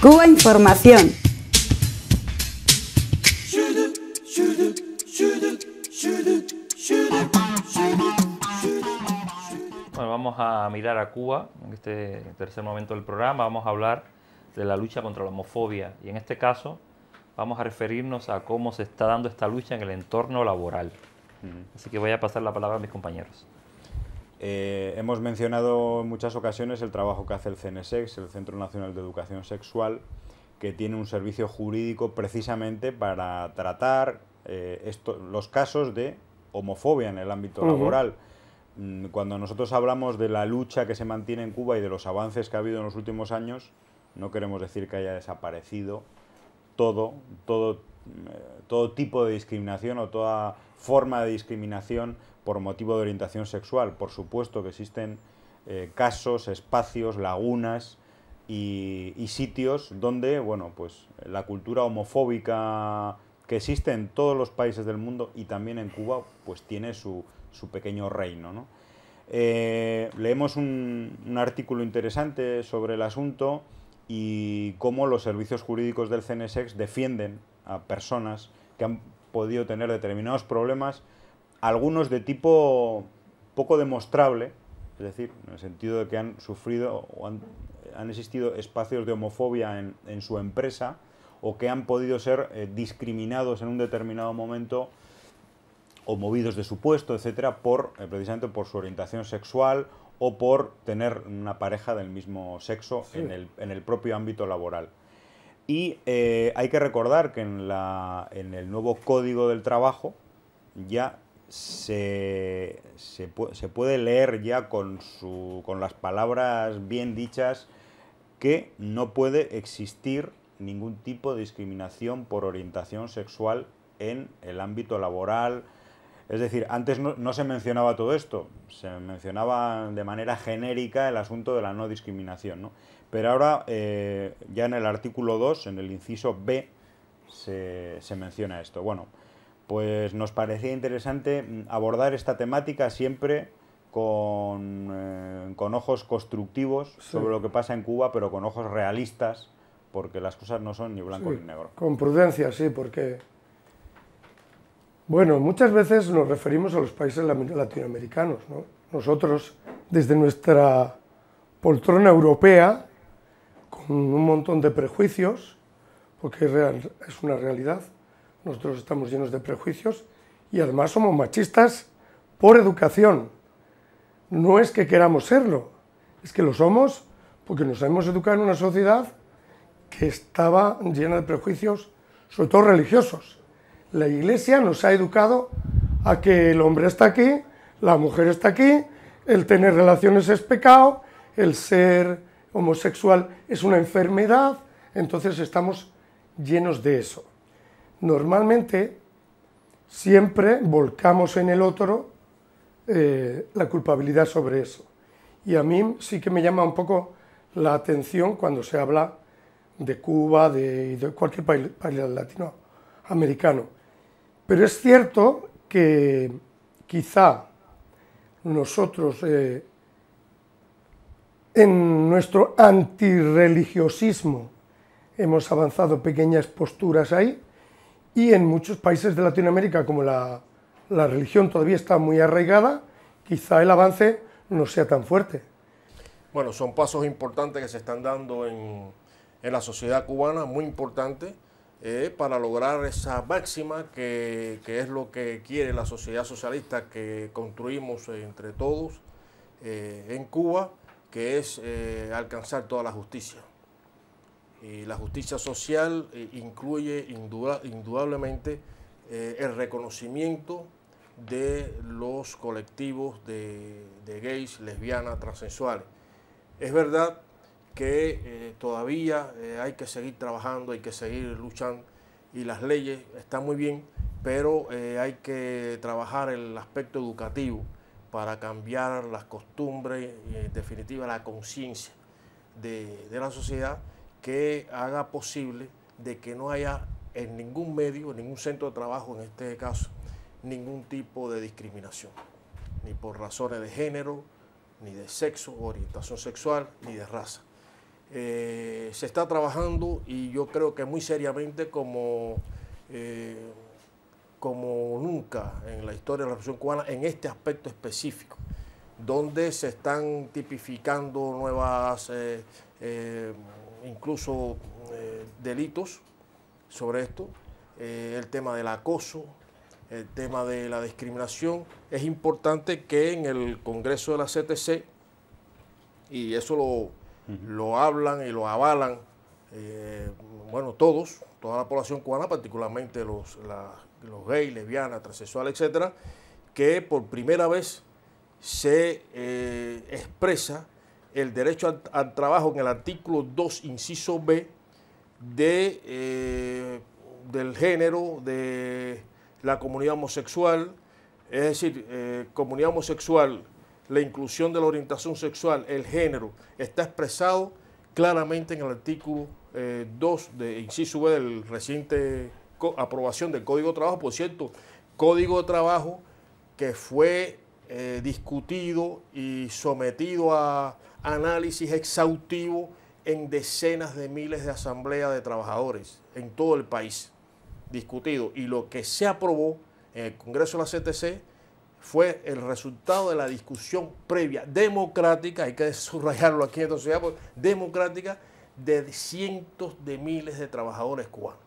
Cuba Información. Bueno, vamos a mirar a Cuba en este tercer momento del programa. Vamos a hablar de la lucha contra la homofobia y en este caso vamos a referirnos a cómo se está dando esta lucha en el entorno laboral. Así que voy a pasar la palabra a mis compañeros. Eh, hemos mencionado en muchas ocasiones el trabajo que hace el CNSEX, el Centro Nacional de Educación Sexual, que tiene un servicio jurídico precisamente para tratar eh, los casos de homofobia en el ámbito laboral. Mm, cuando nosotros hablamos de la lucha que se mantiene en Cuba y de los avances que ha habido en los últimos años, no queremos decir que haya desaparecido todo, todo, mm, eh, todo tipo de discriminación o toda forma de discriminación por motivo de orientación sexual. Por supuesto que existen eh, casos, espacios, lagunas y, sitios donde, bueno, pues la cultura homofóbica que existe en todos los países del mundo y también en Cuba, pues tiene su, pequeño reino, eh, leemos un, artículo interesante sobre el asunto y cómo los servicios jurídicos del CNSX defienden a personas que han podido tener determinados problemas algunos de tipo poco demostrable, es decir, en el sentido de que han sufrido o han, existido espacios de homofobia en, su empresa o que han podido ser eh, discriminados en un determinado momento o movidos de su puesto, etcétera, por eh, precisamente por su orientación sexual o por tener una pareja del mismo sexo en, el, propio ámbito laboral. Y eh, hay que recordar que en, la, en el nuevo código del trabajo ya se, se, se, puede leer ya con, su, con las palabras bien dichas que no puede existir ningún tipo de discriminación por orientación sexual en el ámbito laboral. Es decir, antes no, se mencionaba todo esto, se mencionaba de manera genérica el asunto de la no discriminación. Pero ahora, eh, ya en el artículo 2, en el inciso B, se, se menciona esto. Bueno, pues nos parecía interesante abordar esta temática siempre con, eh, ojos constructivos sobre lo que pasa en Cuba, pero con ojos realistas, porque las cosas no son ni blanco ni negro. Con prudencia, sí, porque... Bueno, muchas veces nos referimos a los países latinoamericanos, ¿no? Nosotros, desde nuestra poltrona europea, con un montón de prejuicios, porque es una realidad, nosotros estamos llenos de prejuicios y además somos machistas por educación. No es que queramos serlo, es que lo somos porque nos hemos educado en una sociedad que estaba llena de prejuicios, sobre todo religiosos. La iglesia nos ha educado a que el hombre está aquí, la mujer está aquí, el tener relaciones es pecado, el ser homosexual es una enfermedad, entonces estamos llenos de eso. Normalmente siempre volcamos en el otro eh, la culpabilidad sobre eso. Y a mí sí que me llama un poco la atención cuando se habla de Cuba, de, cualquier país, latinoamericano. Pero es cierto que quizá nosotros eh, en nuestro antirreligiosismo hemos avanzado pequeñas posturas ahí, y en muchos países de Latinoamérica, como la, religión todavía está muy arraigada, quizá el avance no sea tan fuerte. Bueno, son pasos importantes que se están dando en, la sociedad cubana, muy importantes, eh, para lograr esa máxima que, es lo que quiere la sociedad socialista que construimos entre todos eh, en Cuba, que es eh, alcanzar toda la justicia. Eh, la justicia social eh, incluye indudablemente eh, el reconocimiento de los colectivos de, gays, lesbianas, transsexuales. Es verdad que todavía hay que seguir trabajando, hay que seguir luchando y las leyes están muy bien, pero hay que trabajar el aspecto educativo para cambiar las costumbres y en definitiva la conciencia de la sociedad que haga posible de que no haya en ningún medio, en ningún centro de trabajo, en este caso, ningún tipo de discriminación, ni por razones de género, ni de sexo, orientación sexual, ni de raza. Eh, se está trabajando y yo creo que muy seriamente como, eh, como nunca en la historia de la Revolución Cubana en este aspecto específico, donde se están tipificando nuevas... Eh, incluso eh, delitos sobre esto, eh, el tema del acoso, el tema de la discriminación. Es importante que en el Congreso de la CTC, y eso lo, lo hablan y lo avalan, eh, bueno, todos, toda la población cubana, particularmente los, los gays, lesbianas, transexuales, etcétera, que por primera vez se expresa el derecho al, trabajo en el artículo 2, inciso B, eh, del género, de la comunidad homosexual, es decir, eh, comunidad homosexual, la inclusión de la orientación sexual, el género, está expresado claramente en el artículo 2 eh, de inciso B del reciente aprobación del Código de Trabajo, por cierto, Código de Trabajo que fue eh, discutido y sometido a análisis exhaustivo en decenas de miles de asambleas de trabajadores en todo el país. Discutido. Y lo que se aprobó en el Congreso de la CTC fue el resultado de la discusión previa, democrática, hay que subrayarlo aquí en esta sociedad, democrática de cientos de miles de trabajadores cubanos.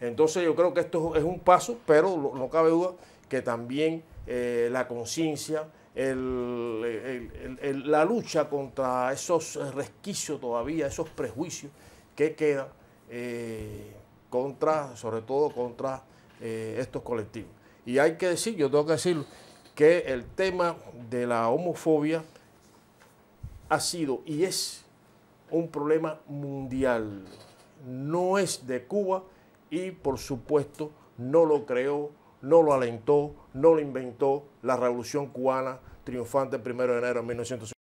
Entonces yo creo que esto es un paso, pero no cabe duda que también eh, la conciencia, la lucha contra esos resquicios todavía, esos prejuicios que quedan eh, contra, sobre todo contra eh, estos colectivos. Y hay que decir, yo tengo que decir que el tema de la homofobia ha sido y es un problema mundial. No es de Cuba y por supuesto no lo creó no lo alentó, no lo inventó la revolución cubana triunfante el 1 de enero de 1950.